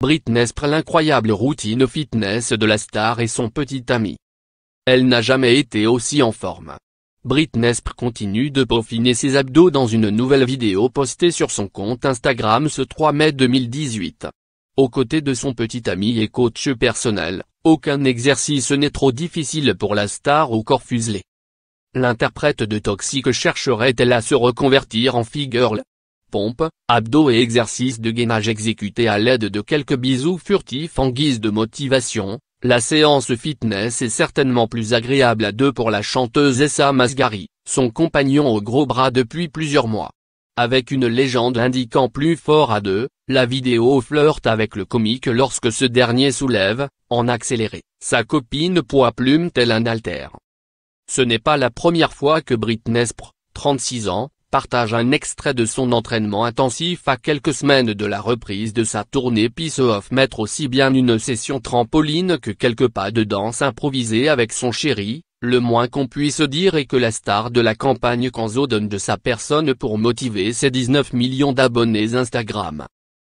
Britney l'incroyable routine fitness de la star et son petit ami. Elle n'a jamais été aussi en forme. Britney continue de peaufiner ses abdos dans une nouvelle vidéo postée sur son compte Instagram ce 3 mai 2018. Aux côtés de son petit ami et coach personnel, aucun exercice n'est trop difficile pour la star au corps fuselé. L'interprète de Toxic chercherait-elle à se reconvertir en figure pompes, abdos et exercices de gainage exécutés à l'aide de quelques bisous furtifs en guise de motivation, la séance fitness est certainement plus agréable à deux pour la chanteuse Essa Masgari, son compagnon au gros bras depuis plusieurs mois. Avec une légende indiquant plus fort à deux, la vidéo flirte avec le comique lorsque ce dernier soulève, en accéléré, sa copine poids plume tel un alter. Ce n'est pas la première fois que Britney Spears, 36 ans, partage un extrait de son entraînement intensif à quelques semaines de la reprise de sa tournée Peace Off mettre aussi bien une session trampoline que quelques pas de danse improvisée avec son chéri, le moins qu'on puisse dire est que la star de la campagne Kanzo donne de sa personne pour motiver ses 19 millions d'abonnés Instagram.